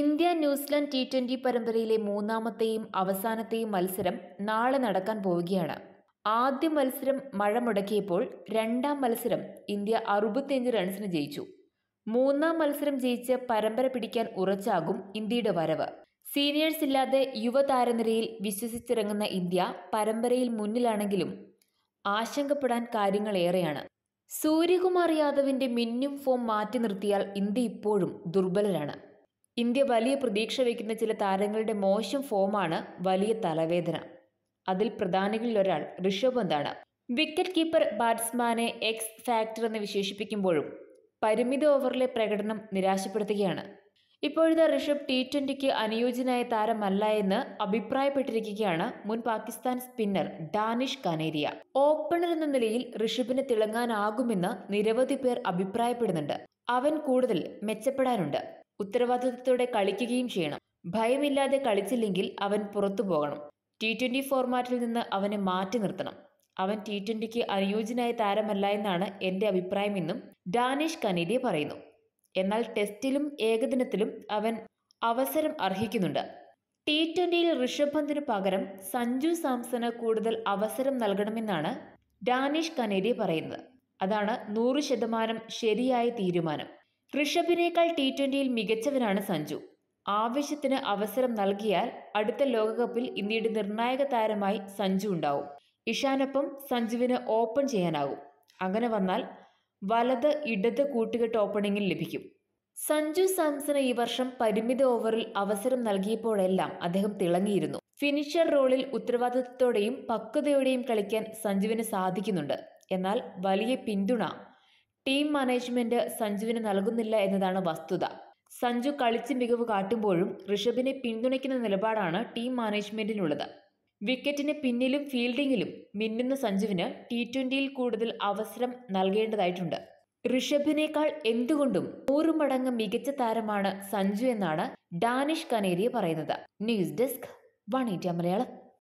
India New Zealand T twenty പരമ്പരയിലെ മൂന്നാമത്തെയും അവസാനത്തെയും മത്സരം നാളെ നടക്കാൻ പോവുകയാണ് ആദ്യ മത്സരം മഴ മുടക്കിയപ്പോൾ രണ്ടാം മത്സരം ഇന്ത്യ അറുപത്തിയഞ്ച് റൺസിന് ജയിച്ചു മൂന്നാം മത്സരം ജയിച്ച് പരമ്പര പിടിക്കാൻ ഉറച്ചാകും ഇന്ത്യയുടെ വരവ് സീനിയേഴ്സ് ഇല്ലാതെ യുവതാരനിരയിൽ വിശ്വസിച്ചിറങ്ങുന്ന ഇന്ത്യ പരമ്പരയിൽ മുന്നിലാണെങ്കിലും ആശങ്കപ്പെടാൻ കാര്യങ്ങളേറെയാണ് സൂര്യകുമാർ യാദവിന്റെ മിന്നും ഫോം മാറ്റി നിർത്തിയാൽ ഇന്ത്യ ഇപ്പോഴും ദുർബലരാണ് ഇന്ത്യ വലിയ പ്രതീക്ഷ വയ്ക്കുന്ന ചില താരങ്ങളുടെ മോശം ഫോമാണ് വലിയ തലവേദന അതിൽ പ്രധാനികളിൽ ഒരാൾ ഋഷഭ് പന്താണ് വിക്കറ്റ് കീപ്പർ ബാറ്റ്സ്മാനെ എക്സ് ഫാക്ടർ എന്ന് വിശേഷിപ്പിക്കുമ്പോഴും പരിമിത ഓവറിലെ പ്രകടനം നിരാശപ്പെടുത്തുകയാണ് ഇപ്പോഴത്തെ ഋഷഭ് ടി ട്വന്റിക്ക് അനുയോജ്യനായ താരമല്ല എന്ന് അഭിപ്രായപ്പെട്ടിരിക്കുകയാണ് മുൻ പാകിസ്ഥാൻ സ്പിന്നർ ഡാനിഷ് കനേരിയ ഓപ്പണർ എന്ന നിലയിൽ ഋഷഭിന് തിളങ്ങാനാകുമെന്ന് നിരവധി പേർ അഭിപ്രായപ്പെടുന്നുണ്ട് അവൻ കൂടുതൽ മെച്ചപ്പെടാനുണ്ട് ഉത്തരവാദിത്വത്തോടെ കളിക്കുകയും ചെയ്യണം ഭയമില്ലാതെ കളിച്ചില്ലെങ്കിൽ അവൻ പുറത്തു പോകണം ടി ട്വൻ്റി ഫോർമാറ്റിൽ നിന്ന് അവനെ മാറ്റി നിർത്തണം അവൻ ടി ട്വൻ്റിക്ക് അനുയോജ്യനായ താരമല്ല എന്നാണ് എൻ്റെ അഭിപ്രായമെന്നും ഡാനിഷ് കനേരിയ പറയുന്നു എന്നാൽ ടെസ്റ്റിലും ഏകദിനത്തിലും അവൻ അവസരം അർഹിക്കുന്നുണ്ട് ടി ട്വൻ്റിയിൽ ഋഷഭ് പന്തിനു പകരം സഞ്ജു സാംസന് കൂടുതൽ അവസരം നൽകണമെന്നാണ് ഡാനിഷ് കനേരിയ പറയുന്നത് അതാണ് നൂറ് ശതമാനം ശരിയായ തീരുമാനം ഋഷഭിനേക്കാൾ ടി ട്വന്റിയിൽ മികച്ചവനാണ് സഞ്ജു ആവശ്യത്തിന് അവസരം നൽകിയാൽ അടുത്ത ലോകകപ്പിൽ ഇന്ത്യയുടെ നിർണായക താരമായി സഞ്ജു ഉണ്ടാവും ഇഷാനൊപ്പം സഞ്ജുവിന് ഓപ്പൺ ചെയ്യാനാകും അങ്ങനെ വന്നാൽ വലത് ഇടത് കൂട്ടുകെട്ട് ഓപ്പണിംഗിൽ ലഭിക്കും സഞ്ജു സാംസണ് ഈ വർഷം പരിമിത ഓവറിൽ അവസരം നൽകിയപ്പോഴെല്ലാം അദ്ദേഹം തിളങ്ങിയിരുന്നു ഫിനിഷർ റോളിൽ ഉത്തരവാദിത്വത്തോടെയും പക്വതയോടെയും കളിക്കാൻ സഞ്ജുവിന് സാധിക്കുന്നുണ്ട് എന്നാൽ വലിയ പിന്തുണ ടീം മാനേജ്മെന്റ് സഞ്ജുവിന് നൽകുന്നില്ല എന്നതാണ് വസ്തുത സഞ്ജു കളിച്ച് മികവ് കാട്ടുമ്പോഴും ഋഷഭിനെ പിന്തുണയ്ക്കുന്ന നിലപാടാണ് ടീം മാനേജ്മെന്റിനുള്ളത് വിക്കറ്റിന് പിന്നിലും ഫീൽഡിങ്ങിലും മിന്നുന്ന സഞ്ജുവിന് ടി ട്വന്റിയിൽ കൂടുതൽ അവസരം നൽകേണ്ടതായിട്ടുണ്ട് ഋഷഭിനേക്കാൾ എന്തുകൊണ്ടും നൂറ് മടങ്ങ് മികച്ച താരമാണ് സഞ്ജു എന്നാണ് ഡാനിഷ് കനേരിയ പറയുന്നത് news desk one India Malayalam